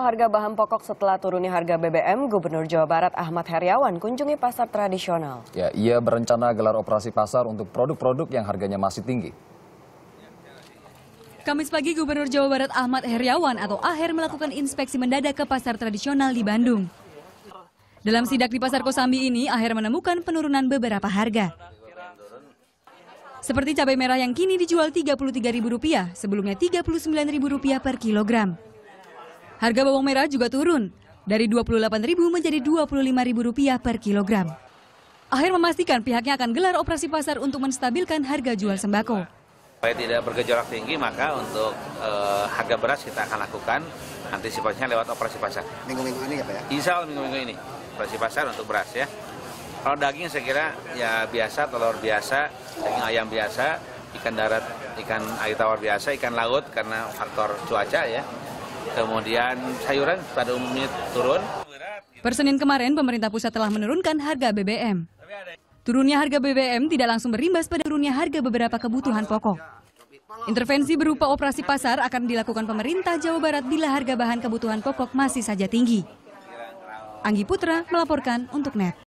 Harga bahan pokok setelah turunnya harga BBM, Gubernur Jawa Barat Ahmad Heriawan kunjungi pasar tradisional. Ya, ia berencana gelar operasi pasar untuk produk-produk yang harganya masih tinggi. Kamis pagi Gubernur Jawa Barat Ahmad Heriawan atau Aher melakukan inspeksi mendadak ke pasar tradisional di Bandung. Dalam sidak di Pasar Kosambi ini, Aher menemukan penurunan beberapa harga. Seperti cabai merah yang kini dijual Rp33.000, sebelumnya Rp39.000 per kilogram. Harga bawang merah juga turun dari Rp28.000 menjadi Rp25.000 per kilogram. Akhir memastikan pihaknya akan gelar operasi pasar untuk menstabilkan harga jual sembako. Supaya tidak bergejolak tinggi, maka untuk e, harga beras kita akan lakukan antisipasinya lewat operasi pasar. Minggu-minggu ini ya Pak ya? Insya Allah minggu-minggu ini. Operasi pasar untuk beras ya. Kalau daging saya kira ya biasa, telur biasa, daging ayam biasa, ikan darat, ikan air tawar biasa, ikan laut karena faktor cuaca ya kemudian sayuran pada umumnya turun. Persenin kemarin, pemerintah pusat telah menurunkan harga BBM. Turunnya harga BBM tidak langsung berimbas pada turunnya harga beberapa kebutuhan pokok. Intervensi berupa operasi pasar akan dilakukan pemerintah Jawa Barat bila harga bahan kebutuhan pokok masih saja tinggi. Anggi Putra melaporkan untuk NET.